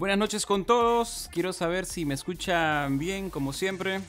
Buenas noches con todos. Quiero saber si me escuchan bien, como siempre.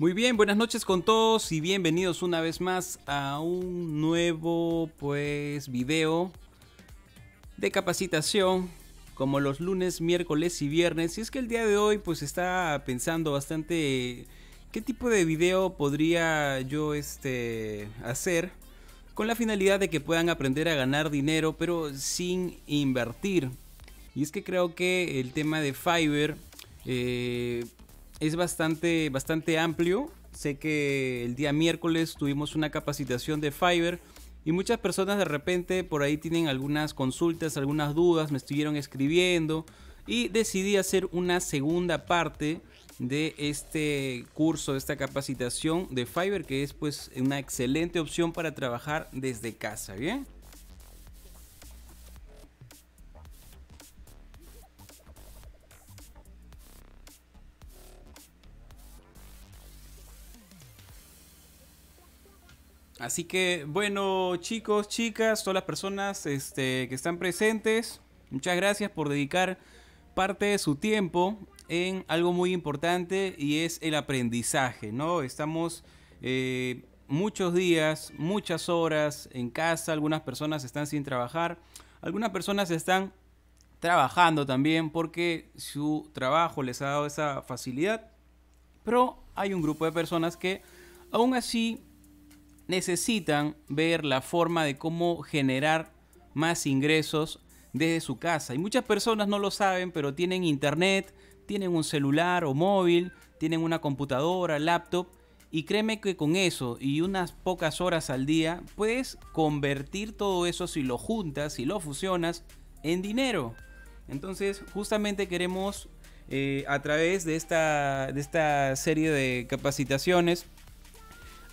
Muy bien, buenas noches con todos y bienvenidos una vez más a un nuevo pues video de capacitación como los lunes, miércoles y viernes. Y es que el día de hoy pues está pensando bastante qué tipo de video podría yo este hacer con la finalidad de que puedan aprender a ganar dinero pero sin invertir. Y es que creo que el tema de Fiverr eh, es bastante, bastante amplio. Sé que el día miércoles tuvimos una capacitación de Fiverr y muchas personas de repente por ahí tienen algunas consultas, algunas dudas, me estuvieron escribiendo y decidí hacer una segunda parte de este curso, de esta capacitación de Fiverr que es pues una excelente opción para trabajar desde casa, ¿bien? Así que, bueno, chicos, chicas, todas las personas este, que están presentes, muchas gracias por dedicar parte de su tiempo en algo muy importante y es el aprendizaje, ¿no? Estamos eh, muchos días, muchas horas en casa, algunas personas están sin trabajar, algunas personas están trabajando también porque su trabajo les ha dado esa facilidad, pero hay un grupo de personas que aún así necesitan ver la forma de cómo generar más ingresos desde su casa. Y muchas personas no lo saben, pero tienen internet, tienen un celular o móvil, tienen una computadora, laptop. Y créeme que con eso y unas pocas horas al día puedes convertir todo eso si lo juntas, si lo fusionas, en dinero. Entonces justamente queremos eh, a través de esta, de esta serie de capacitaciones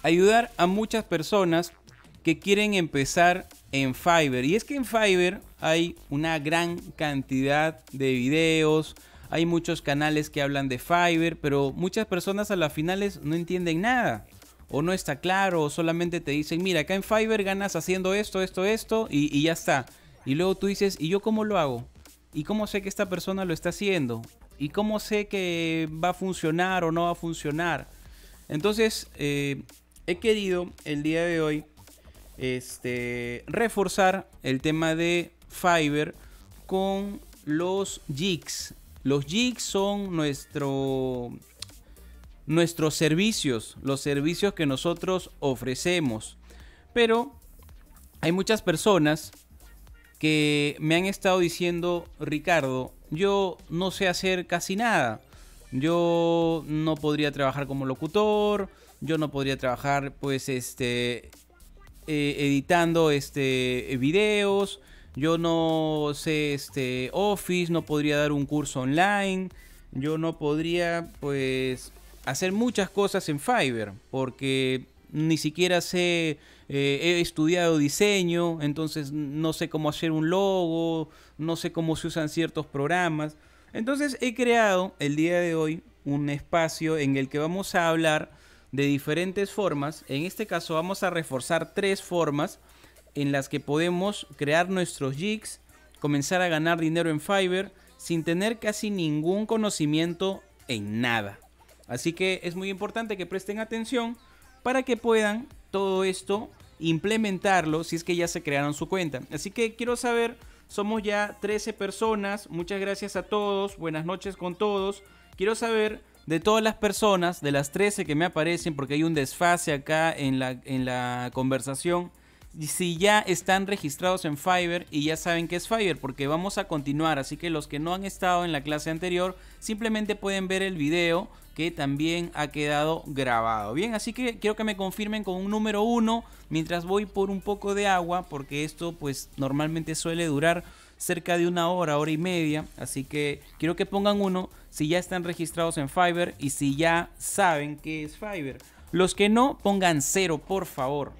ayudar a muchas personas que quieren empezar en Fiverr. Y es que en Fiverr hay una gran cantidad de videos, hay muchos canales que hablan de Fiverr, pero muchas personas a las finales no entienden nada. O no está claro, o solamente te dicen, mira, acá en Fiverr ganas haciendo esto, esto, esto, y, ya está. Y luego tú dices, ¿y yo cómo lo hago? ¿Y cómo sé que esta persona lo está haciendo? ¿Y cómo sé que va a funcionar o no va a funcionar? Entonces, eh, he querido el día de hoy este, reforzar el tema de Fiverr con los jigs. Los jigs son nuestro, nuestros servicios, los servicios que nosotros ofrecemos. Pero hay muchas personas que me han estado diciendo, Ricardo, yo no sé hacer casi nada. Yo no podría trabajar como locutor, yo no podría trabajar pues este eh, editando este videos, yo no sé este Office, no podría dar un curso online, yo no podría pues hacer muchas cosas en Fiverr porque ni siquiera sé, eh, he estudiado diseño, entonces no sé cómo hacer un logo, no sé cómo se usan ciertos programas. Entonces he creado el día de hoy un espacio en el que vamos a hablar de diferentes formas. En este caso vamos a reforzar tres formas en las que podemos crear nuestros jigs, comenzar a ganar dinero en Fiverr sin tener casi ningún conocimiento en nada. Así que es muy importante que presten atención para que puedan todo esto implementarlo si es que ya se crearon su cuenta. Así que quiero saber, somos ya 13 personas, muchas gracias a todos, buenas noches con todos. Quiero saber de todas las personas, de las 13 que me aparecen, porque hay un desfase acá en la, en la conversación, si ya están registrados en Fiverr y ya saben que es Fiverr, porque vamos a continuar. Así que los que no han estado en la clase anterior, simplemente pueden ver el video que también ha quedado grabado. Bien, así que quiero que me confirmen con un número 1 mientras voy por un poco de agua, porque esto pues normalmente suele durar cerca de una hora, hora y media. Así que quiero que pongan uno si ya están registrados en Fiverr y si ya saben qué es Fiverr. Los que no, pongan cero, por favor.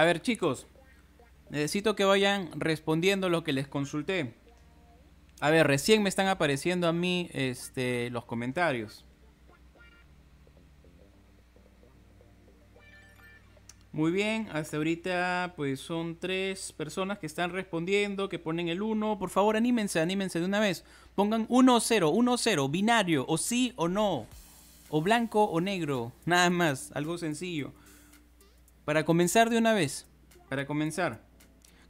A ver, chicos, necesito que vayan respondiendo lo que les consulté. A ver, recién me están apareciendo a mí este, los comentarios. Muy bien, hasta ahorita pues son tres personas que están respondiendo, que ponen el 1. Por favor, anímense, anímense de una vez. Pongan 1 0, 1 0, binario, o sí o no, o blanco o negro, nada más, algo sencillo. Para comenzar de una vez, para comenzar,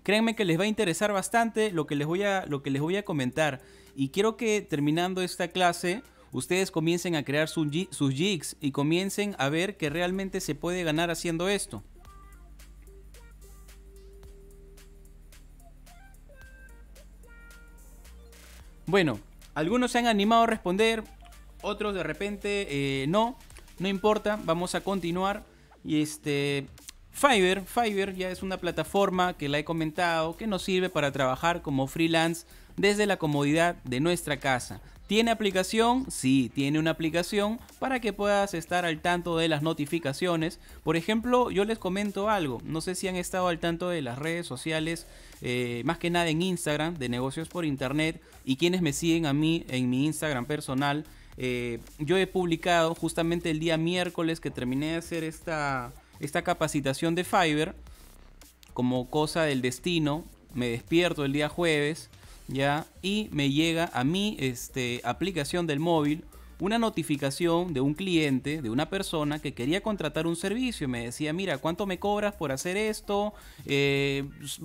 créanme que les va a interesar bastante lo que les voy a, lo que les voy a comentar. Y quiero que terminando esta clase, ustedes comiencen a crear sus jigs y comiencen a ver que realmente se puede ganar haciendo esto. Bueno, algunos se han animado a responder, otros de repente eh, no, no importa, vamos a continuar. Y este, Fiverr, Fiverr ya es una plataforma que la he comentado que nos sirve para trabajar como freelance desde la comodidad de nuestra casa. ¿Tiene aplicación? Sí, tiene una aplicación para que puedas estar al tanto de las notificaciones. Por ejemplo, yo les comento algo, no sé si han estado al tanto de las redes sociales, eh, más que nada en Instagram, de negocios por internet, y quienes me siguen a mí en mi Instagram personal. Eh, yo he publicado justamente el día miércoles que terminé de hacer esta, esta capacitación de Fiverr como cosa del destino. Me despierto el día jueves, ya, y me llega a mi este, aplicación del móvil una notificación de un cliente, de una persona que quería contratar un servicio. Me decía, mira, ¿cuánto me cobras por hacer esto? Eh,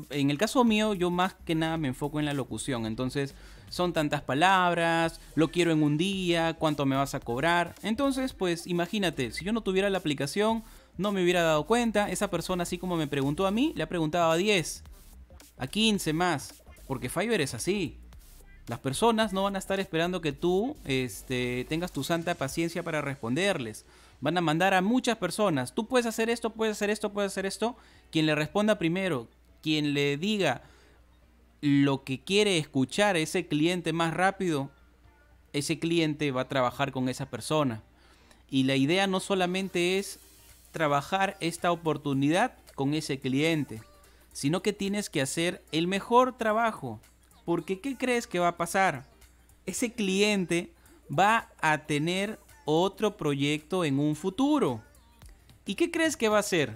en el caso mío, yo más que nada me enfoco en la locución. Entonces, son tantas palabras, lo quiero en un día, ¿cuánto me vas a cobrar? Entonces, pues imagínate, si yo no tuviera la aplicación, no me hubiera dado cuenta. Esa persona, así como me preguntó a mí, le ha preguntado a 10, a 15 más. Porque Fiverr es así. Las personas no van a estar esperando que tú este, tengas tu santa paciencia para responderles. Van a mandar a muchas personas. Tú puedes hacer esto, puedes hacer esto, puedes hacer esto. Quien le responda primero, quien le diga lo que quiere escuchar ese cliente más rápido, ese cliente va a trabajar con esa persona. Y la idea no solamente es trabajar esta oportunidad con ese cliente, sino que tienes que hacer el mejor trabajo. Porque ¿qué crees que va a pasar? Ese cliente va a tener otro proyecto en un futuro. ¿Y qué crees que va a hacer?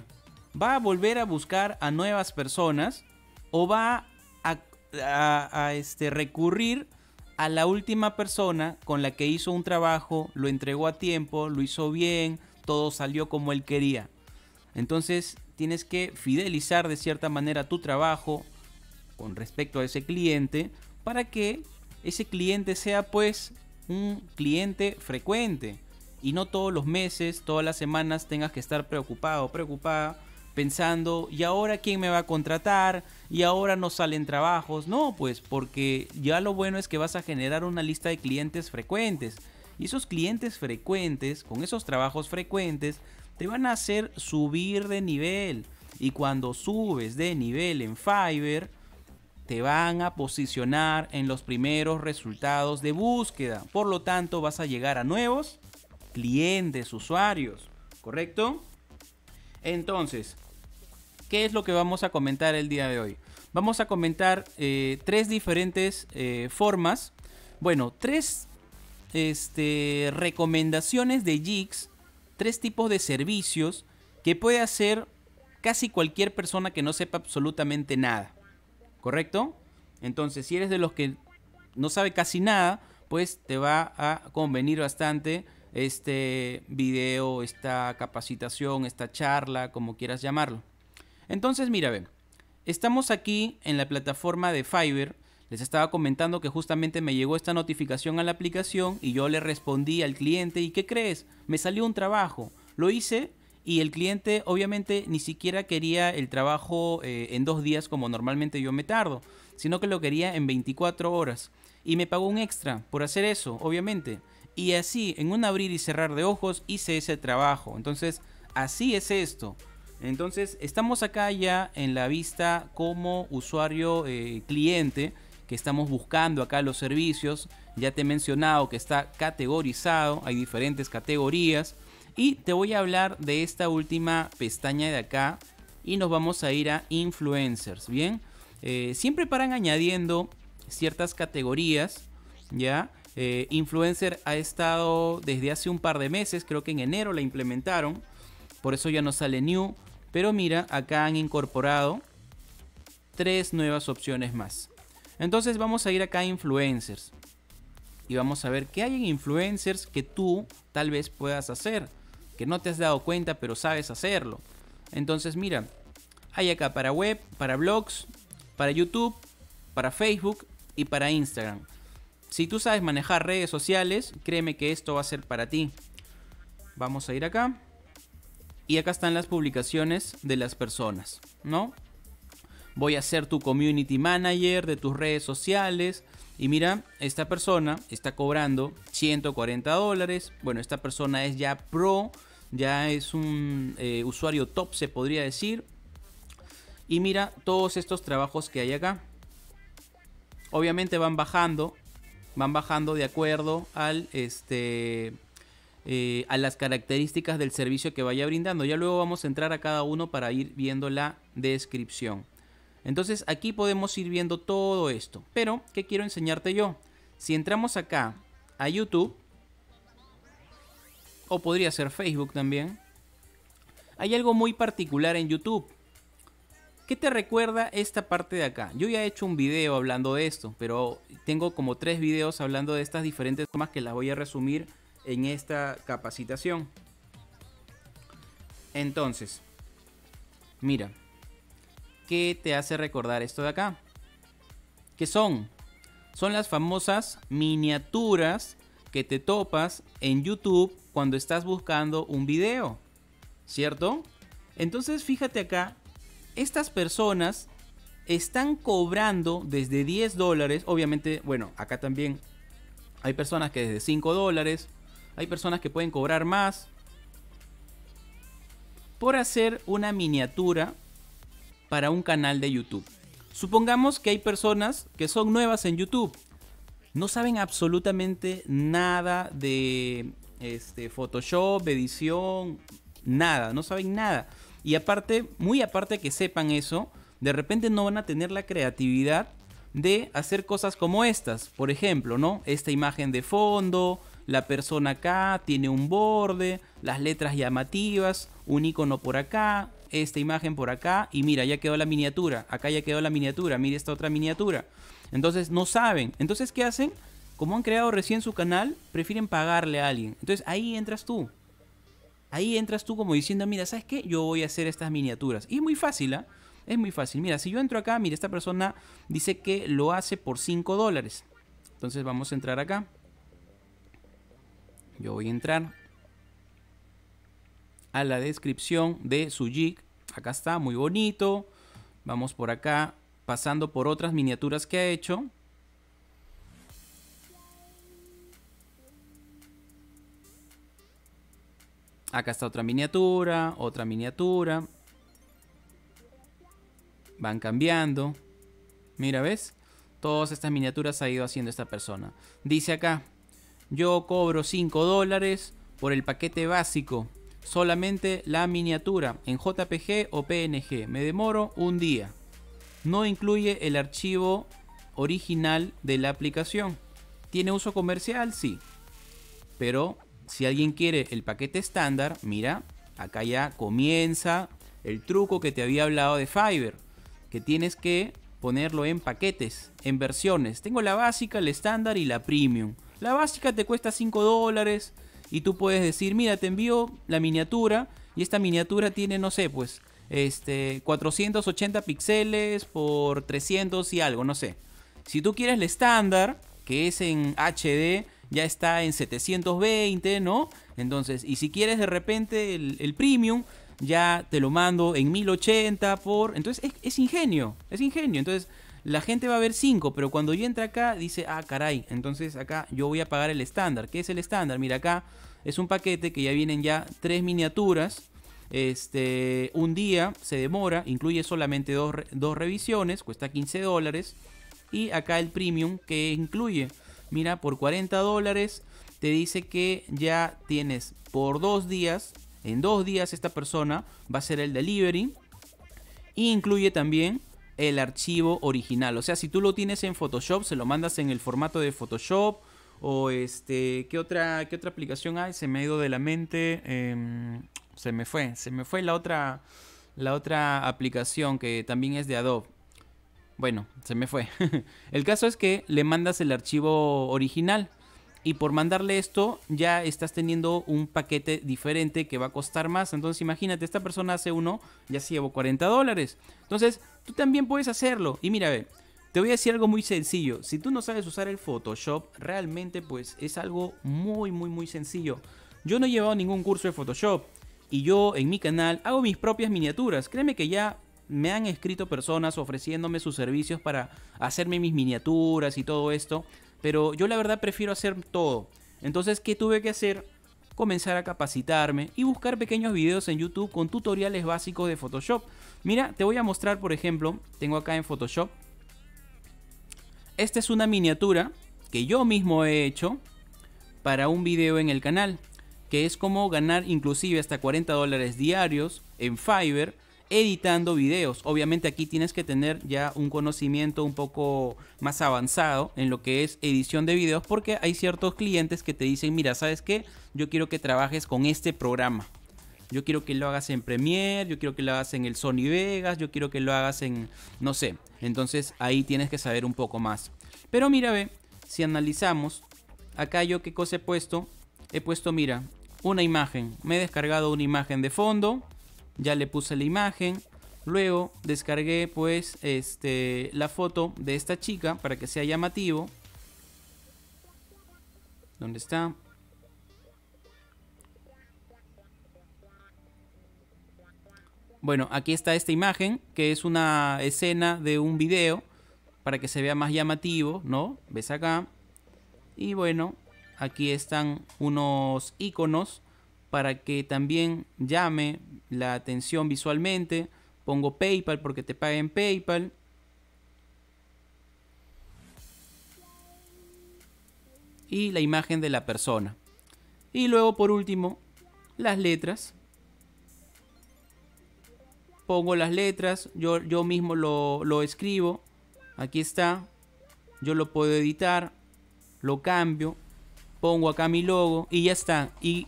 ¿Va a volver a buscar a nuevas personas o va a, este, recurrir a la última persona con la que hizo un trabajo, lo entregó a tiempo, lo hizo bien, todo salió como él quería. Entonces tienes que fidelizar de cierta manera tu trabajo con respecto a ese cliente para que ese cliente sea pues un cliente frecuente y no todos los meses, todas las semanas tengas que estar preocupado, preocupada pensando, ¿y ahora quién me va a contratar? ¿Y ahora no salen trabajos? No, pues porque ya lo bueno es que vas a generar una lista de clientes frecuentes y esos clientes frecuentes, con esos trabajos frecuentes, te van a hacer subir de nivel. Y cuando subes de nivel en Fiverr, te van a posicionar en los primeros resultados de búsqueda. Por lo tanto, vas a llegar a nuevos clientes, usuarios. ¿Correcto? Entonces, ¿qué es lo que vamos a comentar el día de hoy? Vamos a comentar eh, tres diferentes eh, formas. Bueno, tres este, recomendaciones de GIX, tres tipos de servicios que puede hacer casi cualquier persona que no sepa absolutamente nada. ¿Correcto? Entonces, si eres de los que no sabe casi nada, pues te va a convenir bastante este video, esta capacitación, esta charla, como quieras llamarlo. Entonces, mira, ven. estamos aquí en la plataforma de Fiverr les estaba comentando que justamente me llegó esta notificación a la aplicación y yo le respondí al cliente y ¿qué crees? Me salió un trabajo. Lo hice y el cliente obviamente ni siquiera quería el trabajo eh, en dos días como normalmente yo me tardo, sino que lo quería en 24 horas. Y me pagó un extra por hacer eso, obviamente. Y así, en un abrir y cerrar de ojos, hice ese trabajo. Entonces, así es esto. Entonces, estamos acá ya en la vista como usuario eh, cliente que estamos buscando acá los servicios. Ya te he mencionado que está categorizado, hay diferentes categorías. Y te voy a hablar de esta última pestaña de acá y nos vamos a ir a influencers, ¿bien? Eh, siempre paran añadiendo ciertas categorías, ¿ya? Eh, influencer ha estado desde hace un par de meses, creo que en enero la implementaron, por eso ya no sale new, pero mira, acá han incorporado tres nuevas opciones más. Entonces vamos a ir acá a influencers. Y vamos a ver qué hay en influencers que tú tal vez puedas hacer. Que no te has dado cuenta, pero sabes hacerlo. Entonces mira, hay acá para web, para blogs, para YouTube, para Facebook y para Instagram. Si tú sabes manejar redes sociales, créeme que esto va a ser para ti. Vamos a ir acá. Y acá están las publicaciones de las personas, ¿no? voy a ser tu community manager de tus redes sociales. Y mira, esta persona está cobrando 140 dólares. Bueno, esta persona es ya pro, ya es un eh, usuario top, se podría decir. Y mira todos estos trabajos que hay acá. Obviamente van bajando, van bajando de acuerdo al este. Eh, a las características del servicio que vaya brindando. Ya luego vamos a entrar a cada uno para ir viendo la descripción. Entonces aquí podemos ir viendo todo esto. Pero, ¿qué quiero enseñarte yo? Si entramos acá a YouTube, o podría ser Facebook también, hay algo muy particular en YouTube. ¿Qué te recuerda esta parte de acá? Yo ya he hecho un video hablando de esto, pero tengo como tres videos hablando de estas diferentes formas que las voy a resumir en esta capacitación. Entonces, mira, que te hace recordar esto de acá. ¿Qué son? Son las famosas miniaturas que te topas en YouTube cuando estás buscando un video, ¿cierto? Entonces fíjate acá, estas personas están cobrando desde 10 dólares, obviamente, bueno, acá también hay personas que desde 5 dólares, hay personas que pueden cobrar más, por hacer una miniatura para un canal de YouTube. Supongamos que hay personas que son nuevas en YouTube, no saben absolutamente nada de este, Photoshop, edición, nada, no saben nada. Y aparte, muy aparte que sepan eso, de repente no van a tener la creatividad de hacer cosas como estas. Por ejemplo, ¿no? Esta imagen de fondo, la persona acá tiene un borde, las letras llamativas, un icono por acá, esta imagen por acá y mira, ya quedó la miniatura, acá ya quedó la miniatura, mira esta otra miniatura. Entonces no saben. Entonces, ¿qué hacen? Como han creado recién su canal, prefieren pagarle a alguien. Entonces ahí entras tú. Ahí entras tú como diciendo, mira, ¿sabes qué? Yo voy a hacer estas miniaturas. Y es muy fácil, ¿ah? Es muy fácil. Mira, si yo entro acá, mira, esta persona dice que lo hace por 5 dólares. Entonces vamos a entrar acá. Yo voy a entrar la descripción de su jig. Acá está, muy bonito. Vamos por acá, pasando por otras miniaturas que ha hecho. Acá está otra miniatura, otra miniatura. Van cambiando. Mira, ¿ves? Todas estas miniaturas ha ido haciendo esta persona. Dice acá, yo cobro 5 dólares por el paquete básico solamente la miniatura en JPG o PNG. Me demoro un día. No incluye el archivo original de la aplicación. ¿Tiene uso comercial? Sí. Pero si alguien quiere el paquete estándar, mira, acá ya comienza el truco que te había hablado de Fiverr, que tienes que ponerlo en paquetes, en versiones. Tengo la básica, el estándar y la premium. La básica te cuesta 5 dólares, y tú puedes decir, mira, te envío la miniatura y esta miniatura tiene, no sé, pues, este, 480 píxeles por 300 y algo, no sé. Si tú quieres el estándar, que es en HD, ya está en 720, ¿no? Entonces, y si quieres de repente el, premium, ya te lo mando en 1080 por... Entonces, es ingenio, es ingenio. Entonces, la gente va a ver 5, pero cuando yo entra acá dice, ah, caray, entonces acá yo voy a pagar el estándar. ¿Qué es el estándar? Mira, acá es un paquete que ya vienen ya tres miniaturas. Este, un día se demora, incluye solamente dos, revisiones, cuesta 15 dólares. Y acá el premium que incluye, mira, por 40 dólares te dice que ya tienes por dos días, en dos días esta persona va a ser el delivery. Y incluye también el archivo original. O sea, si tú lo tienes en Photoshop, se lo mandas en el formato de Photoshop. O este, ¿qué otra, qué otra aplicación hay? Se me ha ido de la mente. Em, se me fue, se me fue la otra, la otra aplicación que también es de Adobe. Bueno, se me fue. el caso es que le mandas el archivo original y por mandarle esto ya estás teniendo un paquete diferente que va a costar más. Entonces imagínate, esta persona hace uno, ya se llevó 40 dólares. Entonces tú también puedes hacerlo. Y mira, ve, te voy a decir algo muy sencillo. Si tú no sabes usar el Photoshop, realmente pues es algo muy, muy, muy sencillo. Yo no he llevado ningún curso de Photoshop y yo en mi canal hago mis propias miniaturas. Créeme que ya me han escrito personas ofreciéndome sus servicios para hacerme mis miniaturas y todo esto. Pero yo la verdad prefiero hacer todo. Entonces, ¿qué tuve que hacer? comenzar a capacitarme y buscar pequeños videos en YouTube con tutoriales básicos de Photoshop. Mira, te voy a mostrar, por ejemplo, tengo acá en Photoshop. Esta es una miniatura que yo mismo he hecho para un video en el canal, que es como ganar inclusive hasta 40 dólares diarios en Fiverr editando videos. Obviamente aquí tienes que tener ya un conocimiento un poco más avanzado en lo que es edición de videos porque hay ciertos clientes que te dicen, mira, ¿sabes qué? Yo quiero que trabajes con este programa. Yo quiero que lo hagas en Premiere, yo quiero que lo hagas en el Sony Vegas, yo quiero que lo hagas en, no sé. Entonces ahí tienes que saber un poco más. Pero mira, ve, si analizamos, acá yo qué cosa he puesto. He puesto, mira, una imagen. Me he descargado una imagen de fondo ya le puse la imagen. Luego descargué pues este, la foto de esta chica para que sea llamativo. ¿Dónde está? Bueno, aquí está esta imagen, que es una escena de un video, para que se vea más llamativo, ¿no? Ves acá. Y bueno, aquí están unos iconos para que también llame la atención visualmente. Pongo PayPal porque te paguen PayPal. Y la imagen de la persona. Y luego por último, las letras. Pongo las letras, yo, yo mismo lo, lo escribo. Aquí está. Yo lo puedo editar, lo cambio, pongo acá mi logo y ya está. Y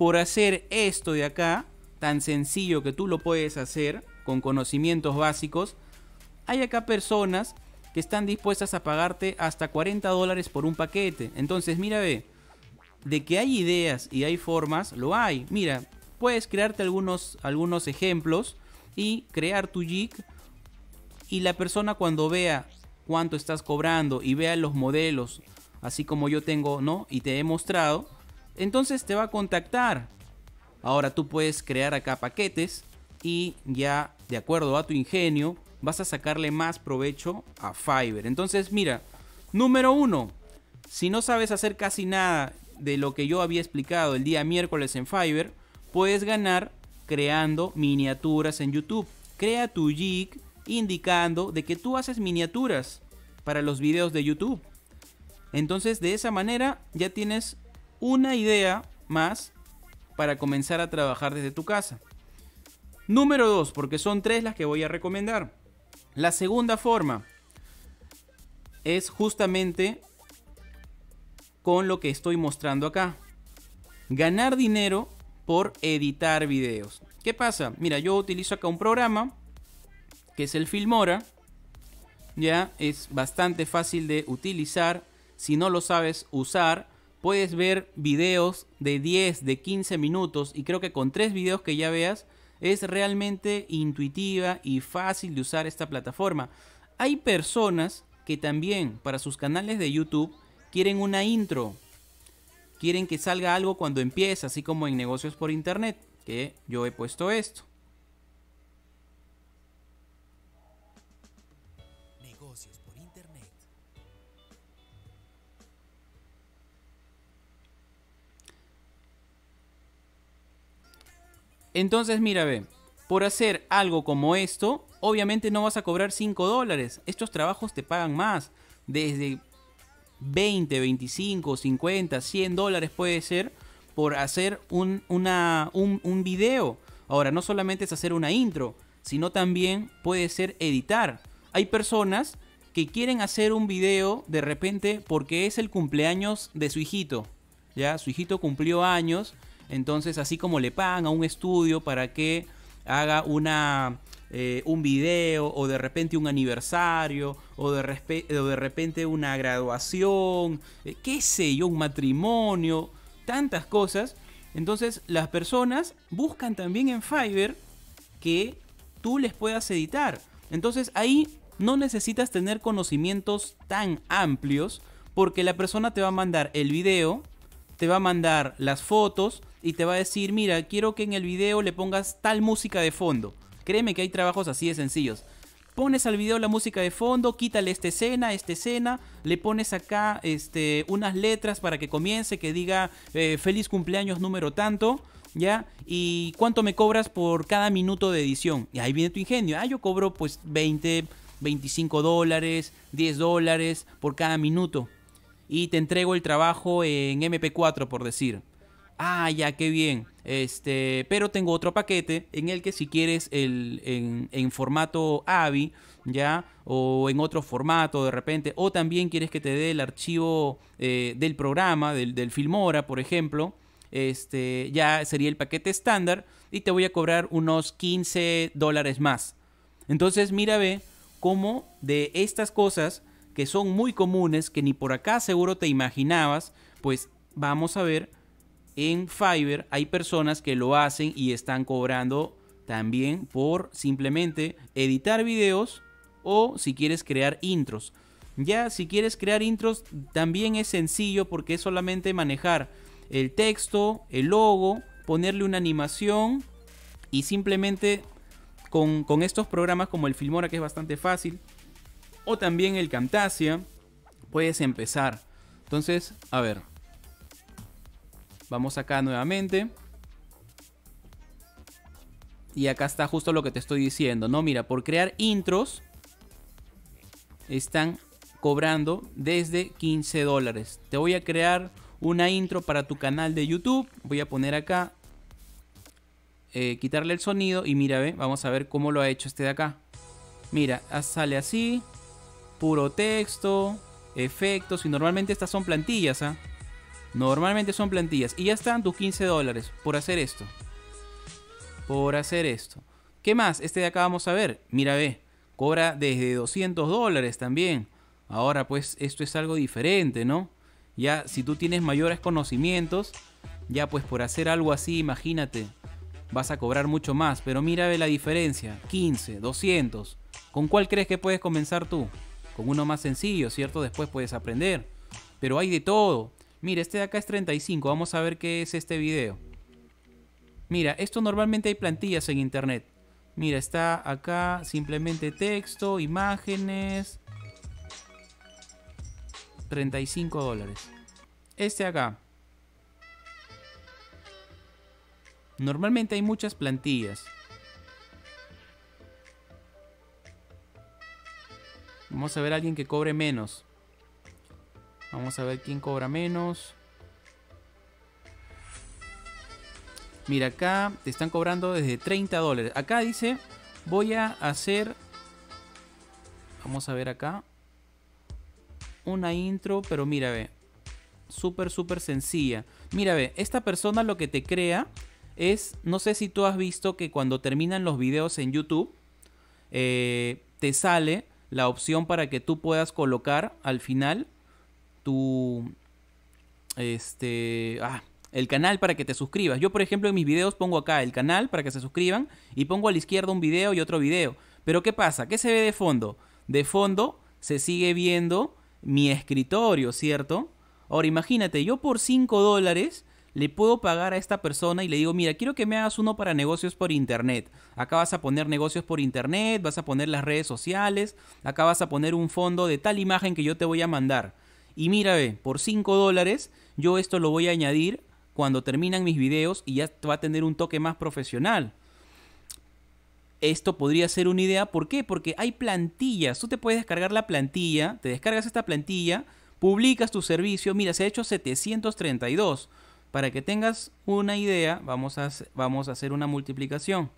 por hacer esto de acá, tan sencillo que tú lo puedes hacer con conocimientos básicos, hay acá personas que están dispuestas a pagarte hasta 40 dólares por un paquete. Entonces, mira, ve, de que hay ideas y hay formas, lo hay. Mira, puedes crearte algunos, algunos ejemplos y crear tu jig y la persona cuando vea cuánto estás cobrando y vea los modelos, así como yo tengo, ¿no? Y te he mostrado, entonces te va a contactar. Ahora tú puedes crear acá paquetes y ya de acuerdo a tu ingenio vas a sacarle más provecho a Fiverr. Entonces mira, número uno, si no sabes hacer casi nada de lo que yo había explicado el día miércoles en Fiverr, puedes ganar creando miniaturas en YouTube. Crea tu gig indicando de que tú haces miniaturas para los videos de YouTube. Entonces de esa manera ya tienes una idea más para comenzar a trabajar desde tu casa. Número dos porque son tres las que voy a recomendar. La segunda forma es justamente con lo que estoy mostrando acá. Ganar dinero por editar videos. ¿Qué pasa? Mira, yo utilizo acá un programa que es el Filmora. Ya es bastante fácil de utilizar. Si no lo sabes usar, puedes ver videos de 10, de 15 minutos y creo que con tres videos que ya veas es realmente intuitiva y fácil de usar esta plataforma. Hay personas que también para sus canales de YouTube quieren una intro. Quieren que salga algo cuando empieza, así como en negocios por internet, que yo he puesto esto. Entonces, mira, ve, por hacer algo como esto, obviamente no vas a cobrar 5 dólares. Estos trabajos te pagan más. Desde 20, 25, 50, 100 dólares puede ser por hacer un, video. Ahora, no solamente es hacer una intro, sino también puede ser editar. Hay personas que quieren hacer un video de repente porque es el cumpleaños de su hijito. Ya, su hijito cumplió años entonces, así como le pagan a un estudio para que haga una, eh, un video o de repente un aniversario o de, repente una graduación, eh, qué sé yo, un matrimonio, tantas cosas. Entonces las personas buscan también en Fiverr que tú les puedas editar. Entonces ahí no necesitas tener conocimientos tan amplios porque la persona te va a mandar el video te va a mandar las fotos y te va a decir, mira, quiero que en el video le pongas tal música de fondo. Créeme que hay trabajos así de sencillos. Pones al video la música de fondo, quítale esta escena, esta escena, le pones acá este, unas letras para que comience, que diga eh, feliz cumpleaños número tanto, ¿ya? Y cuánto me cobras por cada minuto de edición. Y ahí viene tu ingenio. Ah, yo cobro pues 20, 25 dólares, 10 dólares por cada minuto y te entrego el trabajo en MP4, por decir. Ah, ya, qué bien. Este, pero tengo otro paquete en el que si quieres el, en, formato AVI, ¿ya? O en otro formato de repente. O también quieres que te dé el archivo eh, del programa, del, del Filmora, por ejemplo. Este, ya sería el paquete estándar y te voy a cobrar unos 15 dólares más. Entonces, mira, ve cómo de estas cosas que son muy comunes, que ni por acá seguro te imaginabas, pues vamos a ver, en Fiverr hay personas que lo hacen y están cobrando también por simplemente editar videos o si quieres crear intros. Ya si quieres crear intros también es sencillo porque es solamente manejar el texto, el logo, ponerle una animación y simplemente con, con estos programas como el Filmora que es bastante fácil, también el Camtasia, puedes empezar. Entonces, a ver. Vamos acá nuevamente. Y acá está justo lo que te estoy diciendo, ¿no? Mira, por crear intros están cobrando desde 15 dólares. Te voy a crear una intro para tu canal de YouTube. Voy a poner acá, eh, quitarle el sonido y mira, ve, vamos a ver cómo lo ha hecho este de acá. Mira, sale así puro texto, efectos, y normalmente estas son plantillas, ¿ah? Normalmente son plantillas. Y ya están tus 15 dólares por hacer esto. Por hacer esto. ¿Qué más? Este de acá vamos a ver. Mira, ve. Cobra desde 200 dólares también. Ahora, pues, esto es algo diferente, ¿no? Ya, si tú tienes mayores conocimientos, ya pues por hacer algo así, imagínate, vas a cobrar mucho más. Pero mira, ve la diferencia. 15, 200. ¿Con cuál crees que puedes comenzar tú? Con uno más sencillo, ¿cierto? Después puedes aprender. Pero hay de todo. Mira, este de acá es 35. Vamos a ver qué es este video. Mira, esto normalmente hay plantillas en internet. Mira, está acá simplemente texto, imágenes. 35 dólares. Este acá. Normalmente hay muchas plantillas. Vamos a ver a alguien que cobre menos. Vamos a ver quién cobra menos. Mira, acá te están cobrando desde 30 dólares. Acá dice, voy a hacer... Vamos a ver acá. Una intro, pero mira, ve. Súper, súper sencilla. Mira, ve, esta persona lo que te crea es... No sé si tú has visto que cuando terminan los videos en YouTube, eh, te sale la opción para que tú puedas colocar al final tu este ah, el canal para que te suscribas. Yo, por ejemplo, en mis videos pongo acá el canal para que se suscriban y pongo a la izquierda un video y otro video. Pero ¿qué pasa? ¿Qué se ve de fondo? De fondo se sigue viendo mi escritorio, ¿cierto? Ahora imagínate, yo por 5 dólares le puedo pagar a esta persona y le digo, mira, quiero que me hagas uno para negocios por internet. Acá vas a poner negocios por internet, vas a poner las redes sociales, acá vas a poner un fondo de tal imagen que yo te voy a mandar. Y mira, ve, por 5 dólares yo esto lo voy a añadir cuando terminan mis videos y ya va a tener un toque más profesional. Esto podría ser una idea, ¿por qué? Porque hay plantillas, tú te puedes descargar la plantilla, te descargas esta plantilla, publicas tu servicio, mira, se ha hecho 732 para que tengas una idea, vamos a, vamos a hacer una multiplicación.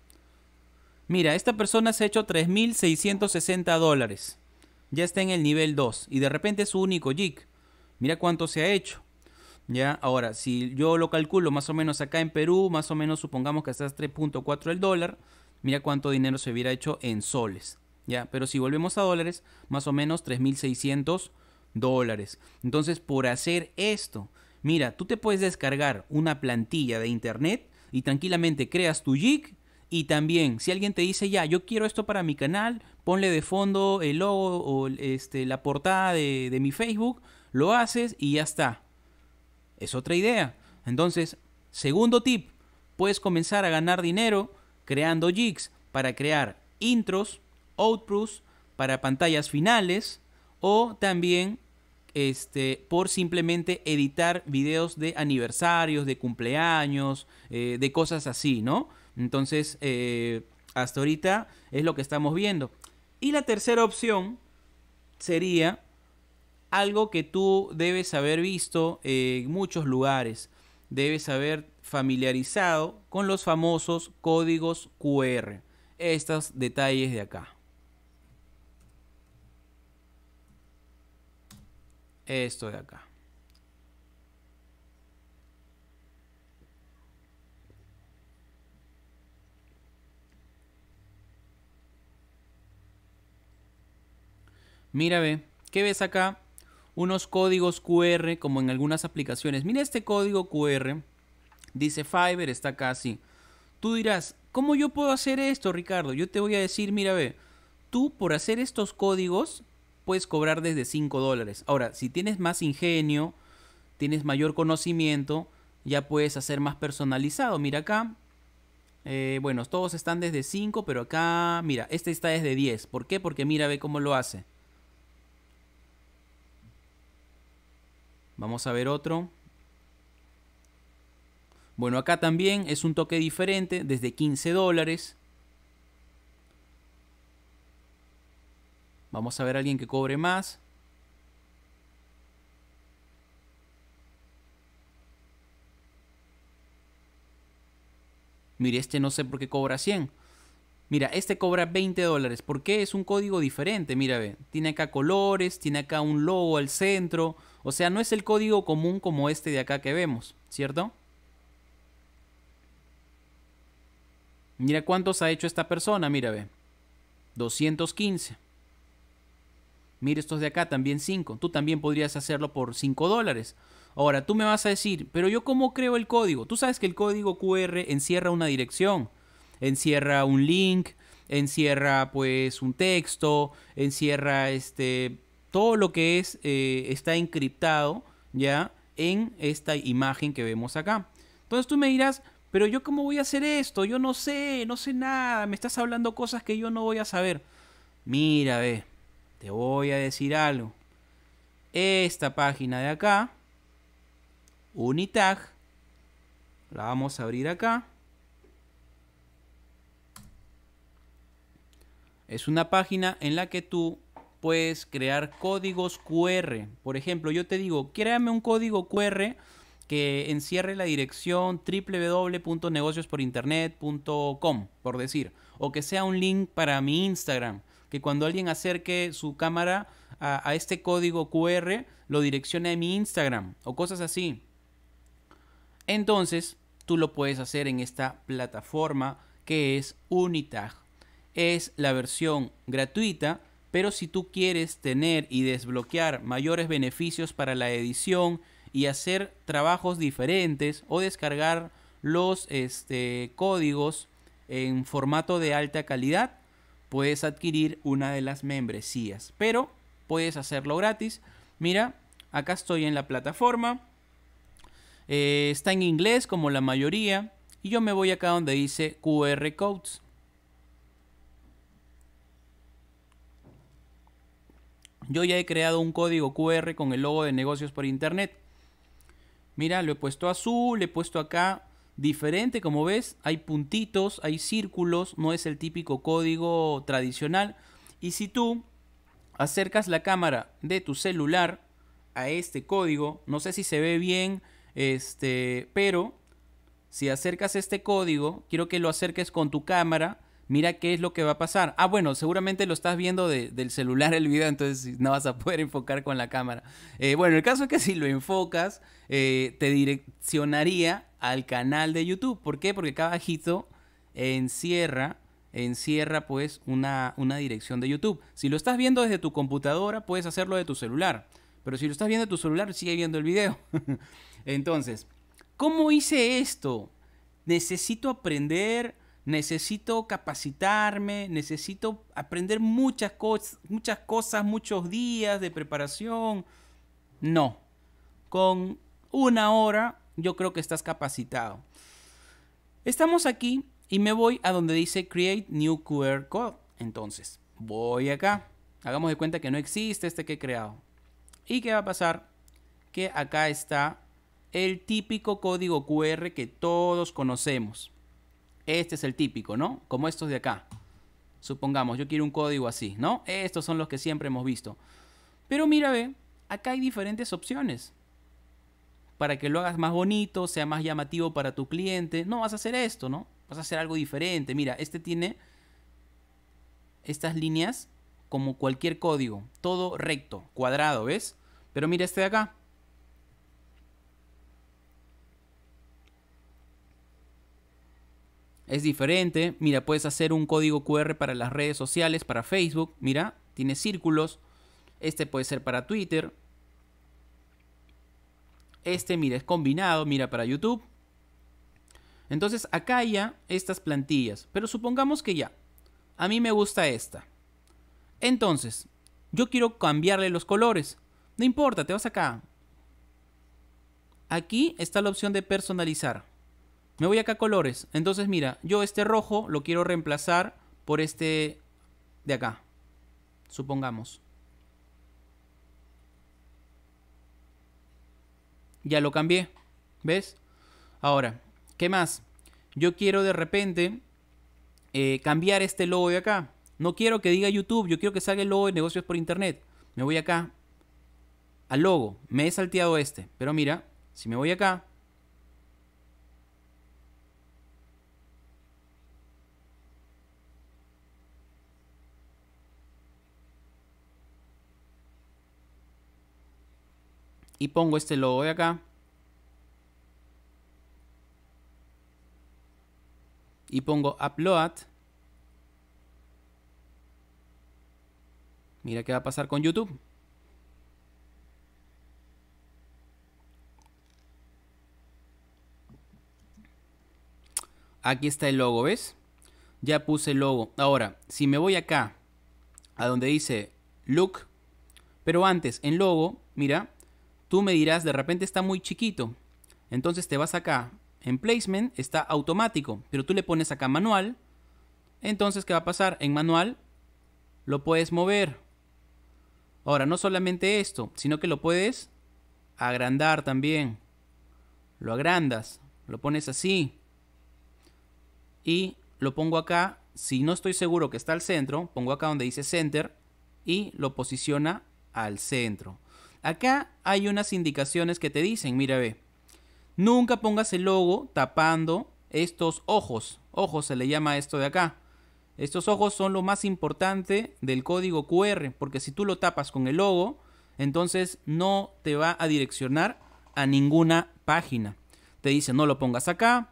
Mira, esta persona se ha hecho 3.660 dólares. Ya está en el nivel 2 y de repente es su único jig. Mira cuánto se ha hecho. Ya, ahora, si yo lo calculo más o menos acá en Perú, más o menos supongamos que estás 3.4 el dólar, mira cuánto dinero se hubiera hecho en soles. Ya, pero si volvemos a dólares, más o menos 3.600 dólares. Entonces, por hacer esto, Mira, tú te puedes descargar una plantilla de internet y tranquilamente creas tu jig. Y también, si alguien te dice, ya, yo quiero esto para mi canal, ponle de fondo el logo o este, la portada de, de mi Facebook, lo haces y ya está. Es otra idea. Entonces, segundo tip, puedes comenzar a ganar dinero creando jigs para crear intros, outros, para pantallas finales o también este, por simplemente editar videos de aniversarios, de cumpleaños, eh, de cosas así, ¿no? Entonces, eh, hasta ahorita es lo que estamos viendo. Y la tercera opción sería algo que tú debes haber visto en muchos lugares. Debes haber familiarizado con los famosos códigos QR. Estos detalles de acá. esto de acá. Mira, ve, ¿qué ves acá? Unos códigos QR como en algunas aplicaciones. Mira este código QR. Dice Fiverr, está acá Tú dirás, ¿cómo yo puedo hacer esto, Ricardo? Yo te voy a decir, mira, ve, tú por hacer estos códigos puedes cobrar desde 5 dólares. Ahora, si tienes más ingenio, tienes mayor conocimiento, ya puedes hacer más personalizado. Mira acá. Eh, bueno, todos están desde 5, pero acá, mira, este está desde 10. ¿Por qué? Porque mira, ve cómo lo hace. Vamos a ver otro. Bueno, acá también es un toque diferente, desde 15 dólares. Vamos a ver a alguien que cobre más. Mire, este no sé por qué cobra 100. Mira, este cobra 20 dólares. ¿Por qué? Es un código diferente. Mira, ve. Tiene acá colores, tiene acá un logo al centro. O sea, no es el código común como este de acá que vemos, ¿cierto? Mira cuántos ha hecho esta persona, mira, ve. 215. Mira estos de acá, también 5. Tú también podrías hacerlo por 5 dólares. Ahora, tú me vas a decir, pero yo cómo creo el código. Tú sabes que el código QR encierra una dirección, encierra un link, encierra pues un texto, encierra este todo lo que es eh, está encriptado ya en esta imagen que vemos acá. Entonces tú me dirás, pero yo cómo voy a hacer esto, yo no sé, no sé nada, me estás hablando cosas que yo no voy a saber. Mira, ve, te voy a decir algo. Esta página de acá, Unitag, la vamos a abrir acá. Es una página en la que tú puedes crear códigos QR. Por ejemplo, yo te digo, créame un código QR que encierre la dirección www.negociosporinternet.com, por decir, o que sea un link para mi Instagram que cuando alguien acerque su cámara a, este código QR, lo direccione a mi Instagram o cosas así. Entonces, tú lo puedes hacer en esta plataforma que es Unitag. Es la versión gratuita, pero si tú quieres tener y desbloquear mayores beneficios para la edición y hacer trabajos diferentes o descargar los este, códigos en formato de alta calidad, puedes adquirir una de las membresías, pero puedes hacerlo gratis. Mira, acá estoy en la plataforma. Eh, está en inglés como la mayoría. Y yo me voy acá donde dice QR Codes. Yo ya he creado un código QR con el logo de negocios por internet. Mira, lo he puesto azul, le he puesto acá diferente, como ves, hay puntitos, hay círculos, no es el típico código tradicional. Y si tú acercas la cámara de tu celular a este código, no sé si se ve bien, este, pero si acercas este código, quiero que lo acerques con tu cámara mira qué es lo que va a pasar. Ah, bueno, seguramente lo estás viendo del celular el video, entonces no vas a poder enfocar con la cámara. Eh, bueno, el caso es que si lo enfocas, eh, te direccionaría al canal de YouTube. ¿Por qué? Porque cada bajito encierra encierra pues una, una dirección de YouTube. Si lo estás viendo desde tu computadora, puedes hacerlo de tu celular. Pero si lo estás viendo de tu celular, sigue viendo el video. Entonces, ¿cómo hice esto? Necesito aprender necesito capacitarme, necesito aprender muchas, muchas cosas, muchos días de preparación. No, con una hora yo creo que estás capacitado. Estamos aquí y me voy a donde dice Create New QR Code. Entonces, voy acá. Hagamos de cuenta que no existe este que he creado. ¿Y qué va a pasar? Que acá está el típico código QR que todos conocemos. Este es el típico, ¿no? Como estos de acá. Supongamos, yo quiero un código así, ¿no? Estos son los que siempre hemos visto. Pero mira, ve, acá hay diferentes opciones. Para que lo hagas más bonito, sea más llamativo para tu cliente. No, vas a hacer esto, ¿no? Vas a hacer algo diferente. Mira, este tiene estas líneas como cualquier código. Todo recto, cuadrado, ¿ves? Pero mira este de acá. es diferente. Mira, puedes hacer un código QR para las redes sociales, para Facebook. Mira, tiene círculos. Este puede ser para Twitter. Este, mira, es combinado, mira, para YouTube. Entonces, acá ya estas plantillas. Pero supongamos que ya. A mí me gusta esta. Entonces, yo quiero cambiarle los colores. No importa, te vas acá. Aquí está la opción de personalizar. Me voy acá a colores. Entonces, mira, yo este rojo lo quiero reemplazar por este de acá. Supongamos. Ya lo cambié. ¿Ves? Ahora, ¿qué más? Yo quiero de repente eh, cambiar este logo de acá. No quiero que diga YouTube, yo quiero que salga el logo de negocios por internet. Me voy acá al logo, me he salteado este. Pero mira, si me voy acá, y pongo este logo de acá. Y pongo upload. Mira qué va a pasar con YouTube. Aquí está el logo, ¿ves? Ya puse el logo. Ahora, si me voy acá, a donde dice look, pero antes en logo, mira, Tú me dirás, de repente está muy chiquito. Entonces te vas acá. En placement está automático, pero tú le pones acá manual. Entonces, ¿qué va a pasar? En manual lo puedes mover. Ahora, no solamente esto, sino que lo puedes agrandar también. Lo agrandas, lo pones así. Y lo pongo acá, si no estoy seguro que está al centro, pongo acá donde dice center y lo posiciona al centro. Acá hay unas indicaciones que te dicen, mira ve, nunca pongas el logo tapando estos ojos. Ojos se le llama esto de acá. Estos ojos son lo más importante del código QR, porque si tú lo tapas con el logo, entonces no te va a direccionar a ninguna página. Te dice no lo pongas acá.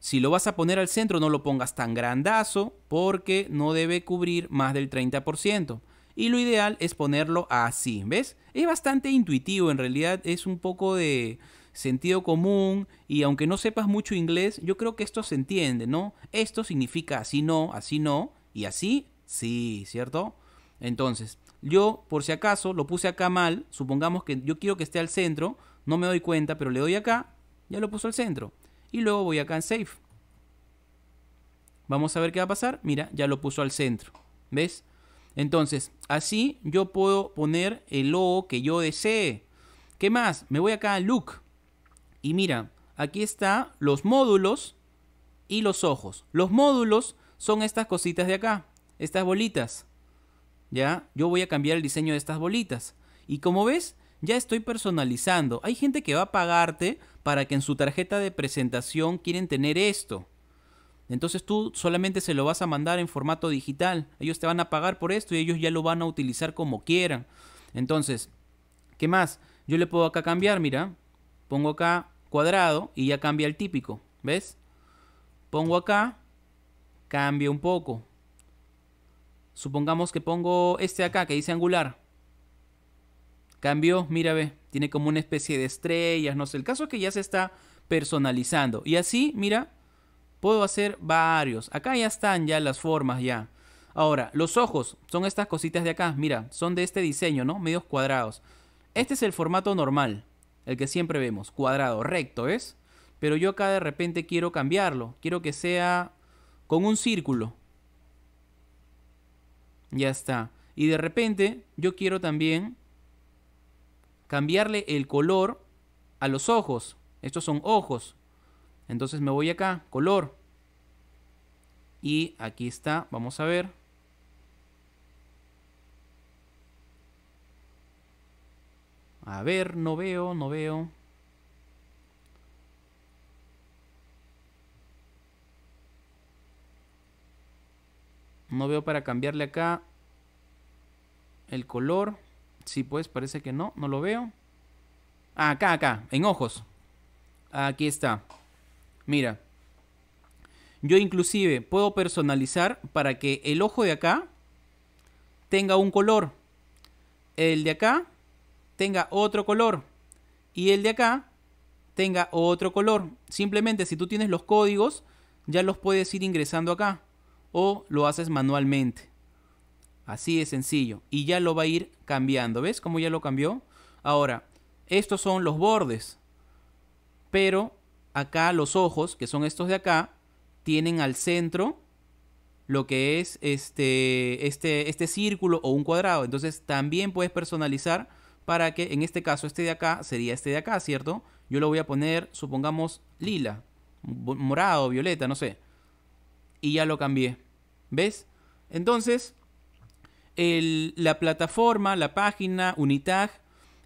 Si lo vas a poner al centro, no lo pongas tan grandazo porque no debe cubrir más del 30% y lo ideal es ponerlo así, ¿ves? Es bastante intuitivo, en realidad es un poco de sentido común y aunque no sepas mucho inglés, yo creo que esto se entiende, ¿no? Esto significa así no, así no y así sí, ¿cierto? Entonces, yo por si acaso lo puse acá mal, supongamos que yo quiero que esté al centro, no me doy cuenta, pero le doy acá, ya lo puso al centro y luego voy acá en save. Vamos a ver qué va a pasar. Mira, ya lo puso al centro. ¿Ves? Entonces, así yo puedo poner el logo que yo desee. ¿Qué más? Me voy acá a Look. Y mira, aquí están los módulos y los ojos. Los módulos son estas cositas de acá, estas bolitas. ¿Ya? Yo voy a cambiar el diseño de estas bolitas. Y como ves, ya estoy personalizando. Hay gente que va a pagarte para que en su tarjeta de presentación quieren tener esto. Entonces tú solamente se lo vas a mandar en formato digital. Ellos te van a pagar por esto y ellos ya lo van a utilizar como quieran. Entonces, ¿qué más? Yo le puedo acá cambiar, mira. Pongo acá cuadrado y ya cambia el típico. ¿Ves? Pongo acá, cambia un poco. Supongamos que pongo este acá que dice angular. Cambió, mira, ve. Tiene como una especie de estrellas, no sé. El caso es que ya se está personalizando. Y así, mira, Puedo hacer varios. Acá ya están ya las formas ya. Ahora, los ojos son estas cositas de acá. Mira, son de este diseño, ¿no? Medios cuadrados. Este es el formato normal, el que siempre vemos, cuadrado, recto, ¿ves? Pero yo acá de repente quiero cambiarlo. Quiero que sea con un círculo. Ya está. Y de repente yo quiero también cambiarle el color a los ojos. Estos son ojos. Entonces me voy acá, color. Y aquí está, vamos a ver. A ver, no veo, no veo. No veo para cambiarle acá el color. Sí, pues parece que no, no lo veo. Ah, acá, acá, en ojos. Aquí está. Mira, yo inclusive puedo personalizar para que el ojo de acá tenga un color, el de acá tenga otro color y el de acá tenga otro color. Simplemente si tú tienes los códigos, ya los puedes ir ingresando acá o lo haces manualmente. Así de sencillo. Y ya lo va a ir cambiando. ¿Ves cómo ya lo cambió? Ahora, estos son los bordes. Pero acá los ojos, que son estos de acá, tienen al centro lo que es este, este, este círculo o un cuadrado. Entonces también puedes personalizar para que en este caso este de acá sería este de acá, ¿cierto? Yo lo voy a poner, supongamos, lila, morado, violeta, no sé. Y ya lo cambié. ¿Ves? Entonces, la plataforma, la página, Unitag,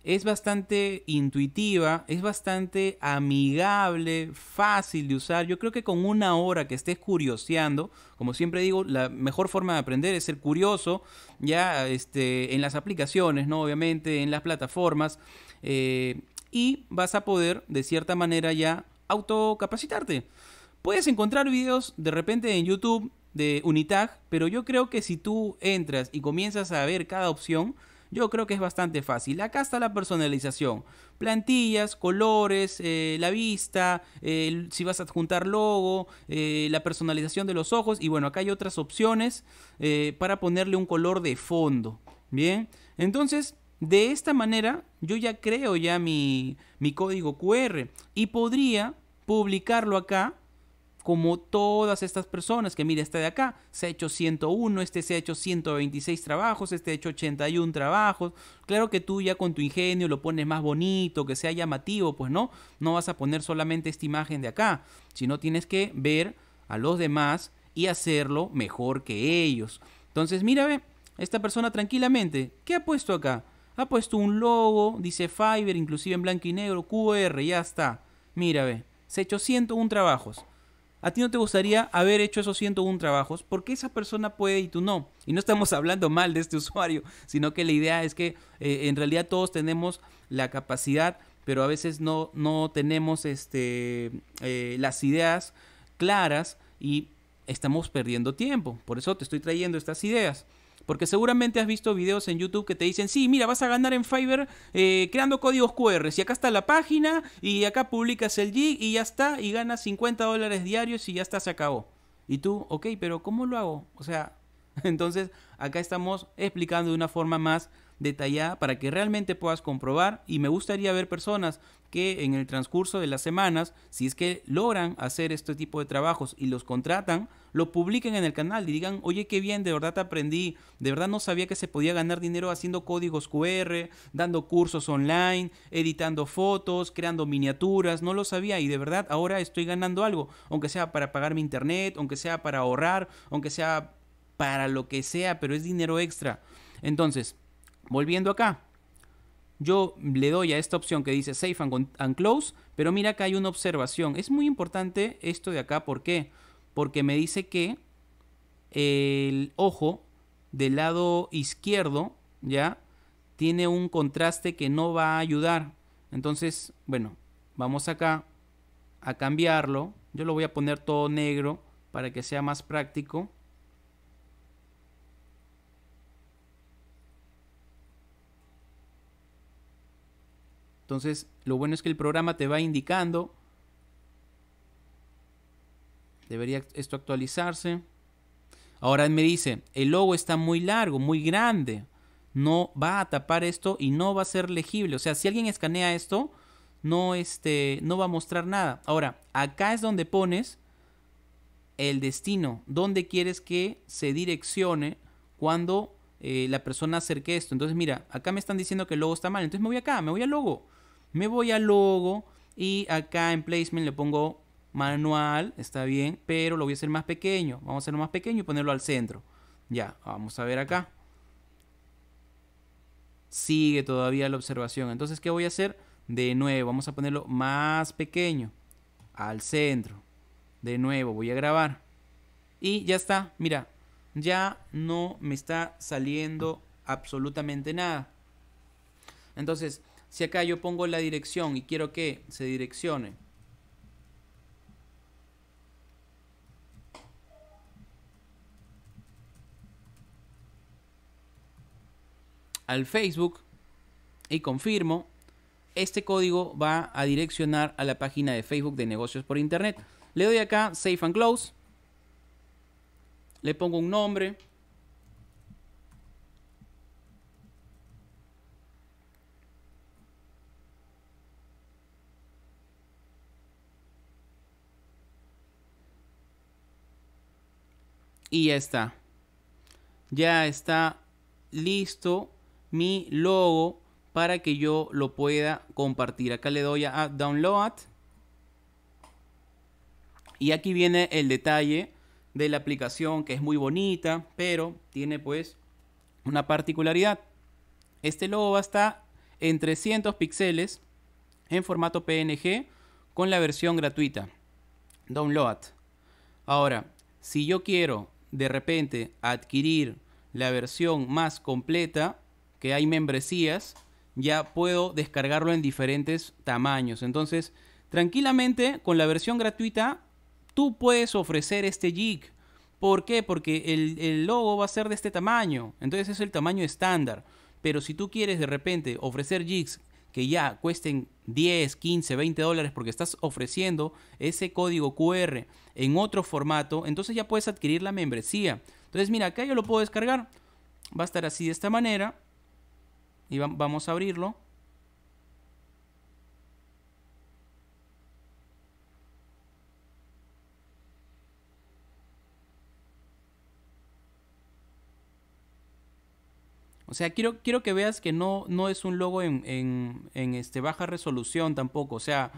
es bastante intuitiva, es bastante amigable, fácil de usar. Yo creo que con una hora que estés curioseando, como siempre digo, la mejor forma de aprender es ser curioso, ya este, en las aplicaciones, ¿no? Obviamente, en las plataformas. Eh, y vas a poder, de cierta manera, ya autocapacitarte. Puedes encontrar videos de repente en YouTube de Unitag, pero yo creo que si tú entras y comienzas a ver cada opción, yo creo que es bastante fácil. Acá está la personalización. Plantillas, colores, eh, la vista, eh, si vas a adjuntar logo, eh, la personalización de los ojos. Y bueno, acá hay otras opciones para ponerle un color de fondo. Bien, entonces de esta manera yo ya creo ya mi, mi código QR y podría publicarlo acá como todas estas personas, que mira, este de acá se ha hecho 101, este se ha hecho 126 trabajos, este ha hecho 81 trabajos. Claro que tú ya con tu ingenio lo pones más bonito, que sea llamativo, pues no, no vas a poner solamente esta imagen de acá, sino tienes que ver a los demás y hacerlo mejor que ellos. Entonces, mira, ve, esta persona tranquilamente, ¿qué ha puesto acá? Ha puesto un logo, dice Fiverr, inclusive en blanco y negro, QR, ya está. Mira, ve, se ha hecho 101 trabajos a ti no te gustaría haber hecho esos 101 trabajos porque esa persona puede y tú no. Y no estamos hablando mal de este usuario, sino que la idea es que eh, en realidad todos tenemos la capacidad, pero a veces no, no tenemos este, eh, las ideas claras y estamos perdiendo tiempo. Por eso te estoy trayendo estas ideas. Porque seguramente has visto videos en YouTube que te dicen, sí, mira, vas a ganar en Fiverr eh, creando códigos QR. Y acá está la página y acá publicas el gig y ya está. Y ganas 50 dólares diarios y ya está, se acabó. Y tú, ok, pero ¿cómo lo hago? O sea, entonces acá estamos explicando de una forma más detallada para que realmente puedas comprobar y me gustaría ver personas que en el transcurso de las semanas, si es que logran hacer este tipo de trabajos y los contratan, lo publiquen en el canal y digan, oye, qué bien, de verdad te aprendí, de verdad no sabía que se podía ganar dinero haciendo códigos QR, dando cursos online, editando fotos, creando miniaturas, no lo sabía y de verdad ahora estoy ganando algo, aunque sea para pagar mi internet, aunque sea para ahorrar, aunque sea para lo que sea, pero es dinero extra. Entonces, volviendo acá, yo le doy a esta opción que dice Safe and, Close, pero mira que hay una observación. Es muy importante esto de acá, ¿por qué? Porque me dice que el ojo del lado izquierdo, ¿ya? Tiene un contraste que no va a ayudar. Entonces, bueno, vamos acá a cambiarlo. Yo lo voy a poner todo negro para que sea más práctico. Entonces, lo bueno es que el programa te va indicando. Debería esto actualizarse. Ahora me dice, el logo está muy largo, muy grande. No va a tapar esto y no va a ser legible. O sea, si alguien escanea esto, no, este, no va a mostrar nada. Ahora, acá es donde pones el destino, donde quieres que se direccione cuando eh, la persona acerque esto. Entonces, mira, acá me están diciendo que el logo está mal. Entonces me voy acá, me voy al logo. Me voy al logo y acá en placement le pongo manual, está bien, pero lo voy a hacer más pequeño. Vamos a hacerlo más pequeño y ponerlo al centro. Ya, vamos a ver acá. Sigue todavía la observación. Entonces, ¿qué voy a hacer? De nuevo, vamos a ponerlo más pequeño. Al centro. De nuevo, voy a grabar. Y ya está, mira. Ya no me está saliendo absolutamente nada. Entonces, si acá yo pongo la dirección y quiero que se direccione al Facebook y confirmo, este código va a direccionar a la página de Facebook de negocios por internet. Le doy acá Safe and Close. Le pongo un nombre. y ya está. Ya está listo mi logo para que yo lo pueda compartir. Acá le doy a download. Y aquí viene el detalle de la aplicación que es muy bonita, pero tiene pues una particularidad. Este logo va a estar en 300 píxeles en formato PNG con la versión gratuita. Download. Ahora, si yo quiero de repente adquirir la versión más completa, que hay membresías, ya puedo descargarlo en diferentes tamaños. Entonces, tranquilamente con la versión gratuita, tú puedes ofrecer este jig. ¿Por qué? Porque el, el logo va a ser de este tamaño. Entonces es el tamaño estándar. Pero si tú quieres de repente ofrecer jigs que ya cuesten 10, 15, 20 dólares porque estás ofreciendo ese código QR en otro formato, entonces ya puedes adquirir la membresía. Entonces mira, acá yo lo puedo descargar. Va a estar así de esta manera. Y vamos a abrirlo. O sea, quiero, quiero que veas que no, no es un logo en, este, baja resolución tampoco. O sea,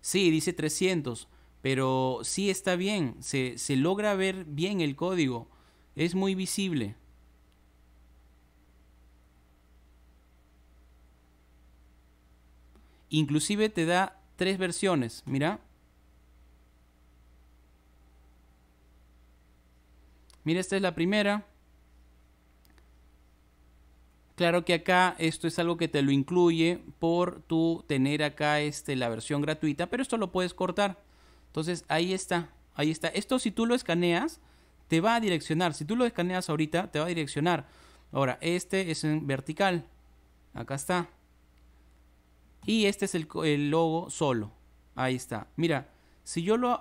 sí, dice 300, pero sí está bien. Se, se logra ver bien el código. Es muy visible. Inclusive te da tres versiones. Mira. Mira, esta es la primera. Claro que acá esto es algo que te lo incluye por tu tener acá este, la versión gratuita, pero esto lo puedes cortar. Entonces ahí está, ahí está. Esto si tú lo escaneas, te va a direccionar. Si tú lo escaneas ahorita, te va a direccionar. Ahora, este es en vertical. Acá está. Y este es el, el logo solo. Ahí está. Mira, si yo lo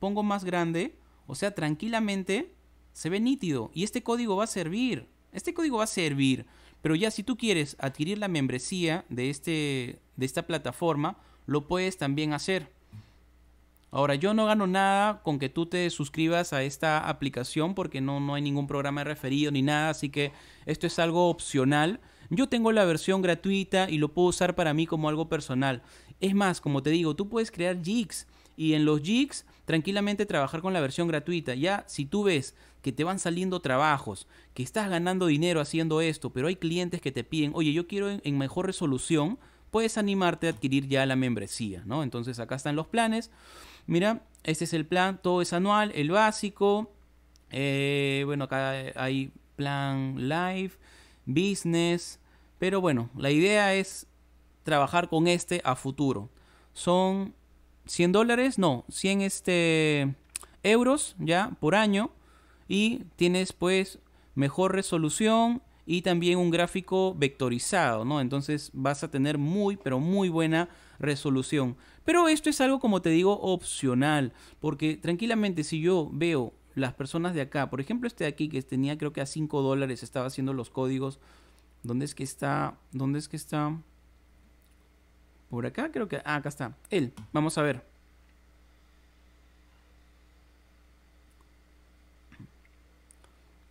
pongo más grande, o sea, tranquilamente, se ve nítido. Y este código va a servir. Este código va a servir. Pero ya si tú quieres adquirir la membresía de, este, de esta plataforma, lo puedes también hacer. Ahora, yo no gano nada con que tú te suscribas a esta aplicación porque no, hay ningún programa referido ni nada, así que esto es algo opcional. Yo tengo la versión gratuita y lo puedo usar para mí como algo personal. Es más, como te digo, tú puedes crear jigs y en los jigs tranquilamente trabajar con la versión gratuita. Ya si tú ves que te van saliendo trabajos, que estás ganando dinero haciendo esto, pero hay clientes que te piden, oye, yo quiero en, mejor resolución, puedes animarte a adquirir ya la membresía, ¿no? Entonces acá están los planes. Mira, este es el plan, todo es anual, el básico. Eh, bueno, acá hay plan live, business. Pero bueno, la idea es trabajar con este a futuro. Son 100 dólares, no, 100 este, euros ya por año y tienes pues mejor resolución y también un gráfico vectorizado, ¿no? Entonces vas a tener muy, pero muy buena resolución. Pero esto es algo, como te digo, opcional, porque tranquilamente si yo veo las personas de acá, por ejemplo este de aquí que tenía creo que a 5 dólares, estaba haciendo los códigos, ¿dónde es que está? ¿Dónde es que está? Por acá creo que... Ah, acá está. Él. Vamos a ver.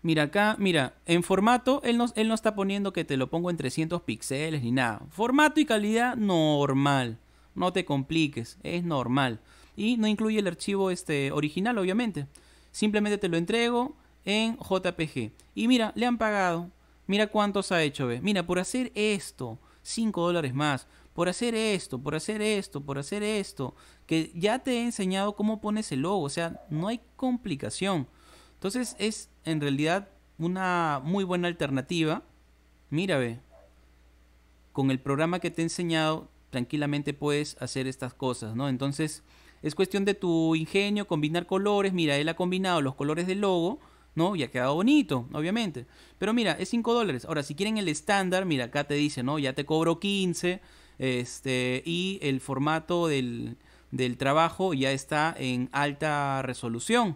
Mira acá, mira, en formato, él no, él está poniendo que te lo pongo en 300 píxeles ni nada. Formato y calidad normal. No te compliques, es normal. Y no incluye el archivo este, original, obviamente. Simplemente te lo entrego en JPG. Y mira, le han pagado. Mira cuántos ha hecho, Mira, por hacer esto, 5 dólares más por hacer esto, por hacer esto, por hacer esto, que ya te he enseñado cómo pones el logo, o sea, no hay complicación. Entonces es en realidad una muy buena alternativa. Mira, ve, con el programa que te he enseñado, tranquilamente puedes hacer estas cosas, ¿no? Entonces es cuestión de tu ingenio, combinar colores. Mira, él ha combinado los colores del logo. ¿no? Y ha quedado bonito, obviamente. Pero mira, es 5 dólares. Ahora, si quieren el estándar, mira, acá te dice, ¿no? Ya te cobro 15. Este, y el formato del, trabajo ya está en alta resolución.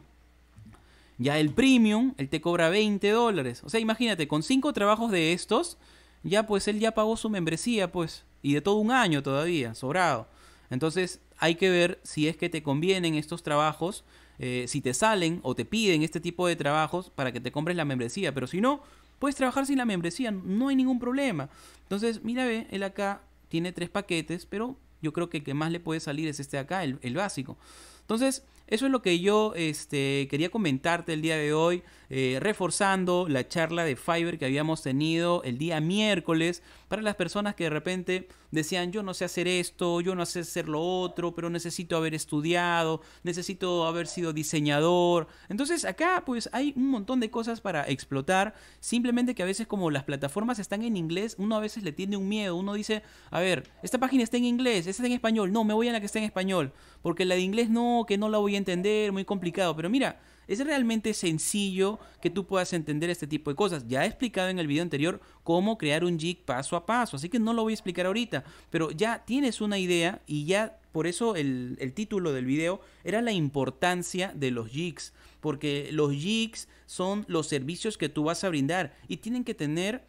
Ya el premium, él te cobra 20 dólares. O sea, imagínate, con 5 trabajos de estos, ya pues él ya pagó su membresía, pues. Y de todo un año todavía, sobrado. Entonces hay que ver si es que te convienen estos trabajos, eh, si te salen o te piden este tipo de trabajos para que te compres la membresía. Pero si no, puedes trabajar sin la membresía, no hay ningún problema. Entonces, mira, ve, él acá tiene tres paquetes, pero yo creo que el que más le puede salir es este de acá, el, el básico. Entonces, eso es lo que yo este, quería comentarte el día de hoy, eh, reforzando la charla de Fiverr que habíamos tenido el día miércoles para las personas que de repente decían yo no sé hacer esto, yo no sé hacer lo otro, pero necesito haber estudiado, necesito haber sido diseñador. Entonces acá pues hay un montón de cosas para explotar, simplemente que a veces como las plataformas están en inglés, uno a veces le tiene un miedo, uno dice, a ver, esta página está en inglés, esta está en español, no, me voy a la que está en español, porque la de inglés no, que no la voy a entender, muy complicado, pero mira, es realmente sencillo que tú puedas entender este tipo de cosas. Ya he explicado en el video anterior cómo crear un jig paso a paso, así que no lo voy a explicar ahorita, pero ya tienes una idea y ya por eso el, título del video era la importancia de los jigs, porque los jigs son los servicios que tú vas a brindar y tienen que tener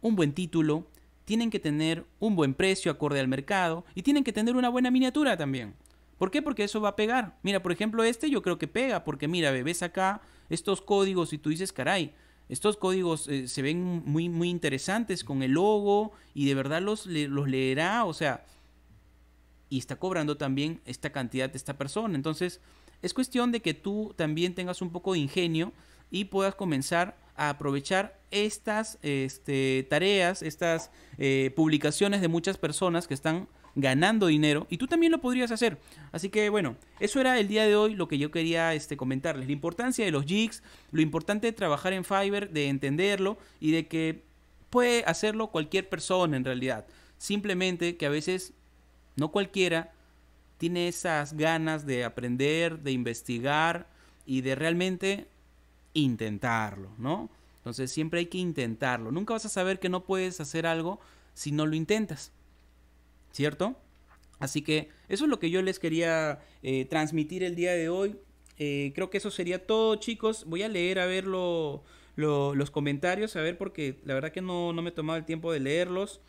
un buen título, tienen que tener un buen precio acorde al mercado y tienen que tener una buena miniatura también. ¿Por qué? Porque eso va a pegar. Mira, por ejemplo, este yo creo que pega, porque mira, bebés acá estos códigos y tú dices, caray, estos códigos eh, se ven muy, muy interesantes con el logo y de verdad los, los leerá, o sea, y está cobrando también esta cantidad de esta persona. Entonces, es cuestión de que tú también tengas un poco de ingenio y puedas comenzar a aprovechar estas este, tareas, estas eh, publicaciones de muchas personas que están ganando dinero y tú también lo podrías hacer. Así que bueno, eso era el día de hoy lo que yo quería este, comentarles. La importancia de los jigs, lo importante de trabajar en Fiverr, de entenderlo y de que puede hacerlo cualquier persona en realidad. Simplemente que a veces no cualquiera tiene esas ganas de aprender, de investigar y de realmente intentarlo, ¿no? Entonces siempre hay que intentarlo. Nunca vas a saber que no puedes hacer algo si no lo intentas. ¿cierto? Así que eso es lo que yo les quería eh, transmitir el día de hoy. Eh, creo que eso sería todo, chicos. Voy a leer a ver los comentarios, a ver, porque la verdad que no, no me he tomado el tiempo de leerlos.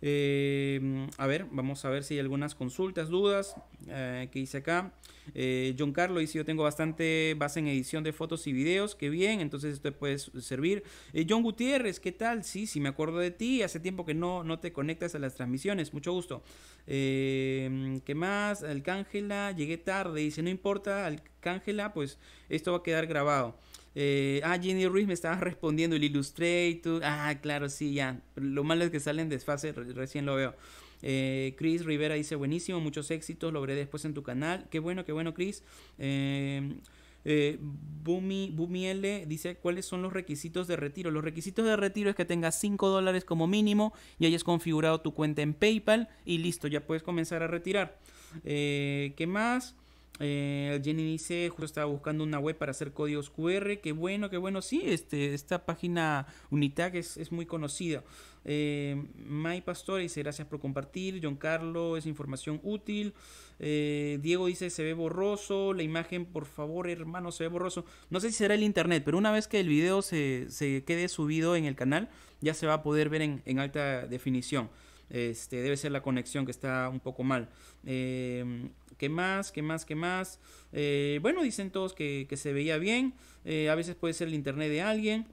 Eh, a ver, vamos a ver si hay algunas consultas, dudas eh, que hice acá. Eh, John Carlos dice, yo tengo bastante base en edición de fotos y videos, qué bien, entonces esto puede servir. Eh, John Gutiérrez, ¿qué tal? Sí, sí, me acuerdo de ti, hace tiempo que no, no te conectas a las transmisiones, mucho gusto. ¿Qué más? Alcángela, llegué tarde, dice, no importa, Alcángela, pues esto va a quedar grabado. Eh, ah, Jenny Ruiz me estaba respondiendo el Illustrator. Ah, claro, sí, ya. Lo malo es que salen desfase, recién lo veo. Eh, Chris Rivera dice, buenísimo, muchos éxitos, lo veré después en tu canal. Qué bueno, qué bueno, Chris. Em, eh, Bumi, Bumi L dice cuáles son los requisitos de retiro. Los requisitos de retiro es que tengas 5 dólares como mínimo y hayas configurado tu cuenta en PayPal y listo, ya puedes comenzar a retirar. ¿Qué más? Eh, Jenny dice, justo estaba buscando una web para hacer códigos QR. Qué bueno, qué bueno. Sí, este, esta página Unitag es, es muy conocida. Eh, My Pastor dice, gracias por compartir. John Carlos, es información útil. Eh, Diego dice, se ve borroso. La imagen, por favor, hermano, se ve borroso. No sé si será el internet, pero una vez que el video se, quede subido en el canal, ya se va a poder ver en, alta definición. Este, debe ser la conexión que está un poco mal. Eh, ¿Qué más? ¿Qué más? ¿Qué más? Eh, bueno, dicen todos que, se veía bien. Eh, a veces puede ser el internet de alguien.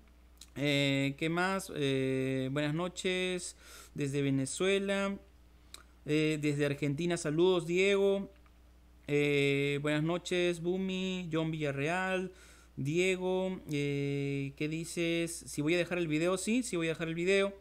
Eh, ¿Qué más? buenas noches desde Venezuela. desde Argentina, saludos Diego. buenas noches Bumi, John Villarreal. Diego, ¿qué dices? Si voy a dejar el video, sí, sí voy a dejar el video.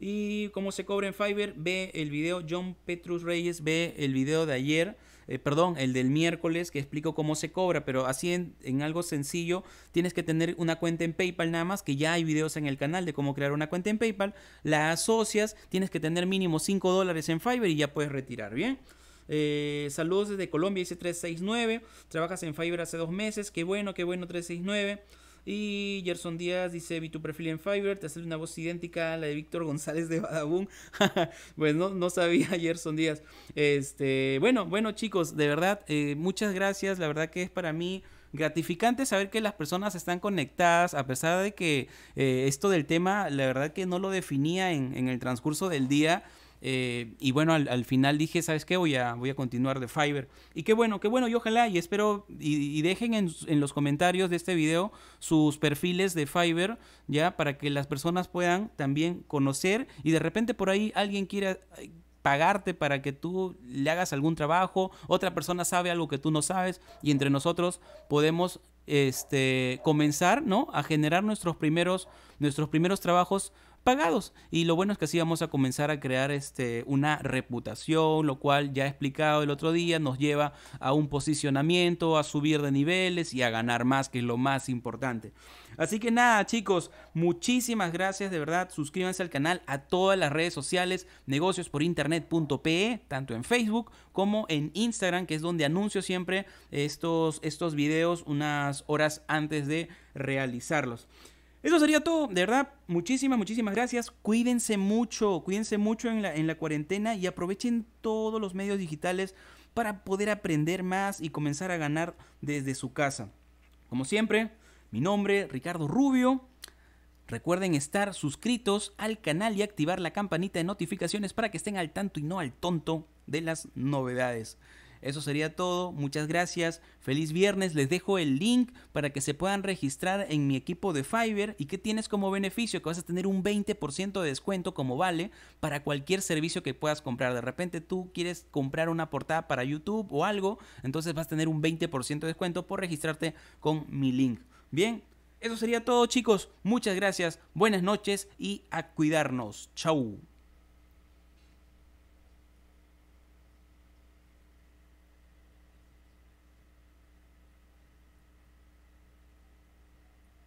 Y cómo se cobra en Fiverr, ve el video John Petrus Reyes, ve el video de ayer eh, perdón, el del miércoles que explico cómo se cobra, pero así en, algo sencillo, tienes que tener una cuenta en PayPal nada más, que ya hay videos en el canal de cómo crear una cuenta en PayPal, la asocias, tienes que tener mínimo 5 dólares en Fiverr y ya puedes retirar, ¿bien? Eh, saludos desde Colombia, dice 369. Trabajas en Fiverr hace dos meses. Qué bueno, qué bueno, 369. Y Gerson Díaz dice, vi tu perfil en Fiverr, te haces una voz idéntica a la de Víctor González de Badabun. pues no, sabía Gerson Díaz. Este, bueno, bueno chicos, de verdad, eh, muchas gracias. La verdad que es para mí gratificante saber que las personas están conectadas, a pesar de que eh, esto del tema, la verdad que no lo definía en el transcurso del día. Eh, y bueno, al, final dije, ¿sabes qué? Voy a, voy a continuar de Fiverr. Y qué bueno, qué bueno, y ojalá, y espero, y, dejen en, en, los comentarios de este video sus perfiles de Fiverr, ya, para que las personas puedan también conocer y de repente por ahí alguien quiera pagarte para que tú le hagas algún trabajo, otra persona sabe algo que tú no sabes y entre nosotros podemos este, comenzar ¿no? a generar nuestros primeros, nuestros primeros trabajos pagados. Y lo bueno es que así vamos a comenzar a crear este, una reputación, lo cual ya he explicado el otro día, nos lleva a un posicionamiento, a subir de niveles y a ganar más, que es lo más importante. Así que nada, chicos, muchísimas gracias de verdad. Suscríbanse al canal a todas las redes sociales, negociosporinternet.pe, tanto en Facebook como en Instagram, que es donde anuncio siempre estos, estos videos unas horas antes de realizarlos. Eso sería todo, de verdad, muchísimas, muchísimas gracias. Cuídense mucho, cuídense mucho en la, cuarentena y aprovechen todos los medios digitales para poder aprender más y comenzar a ganar desde su casa. Como siempre, mi nombre, Ricardo Rubio. Recuerden estar suscritos al canal y activar la campanita de notificaciones para que estén al tanto y no al tonto de las novedades. Eso sería todo, muchas gracias, feliz viernes, les dejo el link para que se puedan registrar en mi equipo de Fiverr y que tienes como beneficio que vas a tener un 20% de descuento como vale para cualquier servicio que puedas comprar. De repente tú quieres comprar una portada para YouTube o algo, entonces vas a tener un 20% de descuento por registrarte con mi link. Bien, eso sería todo chicos, muchas gracias, buenas noches y a cuidarnos. Chau.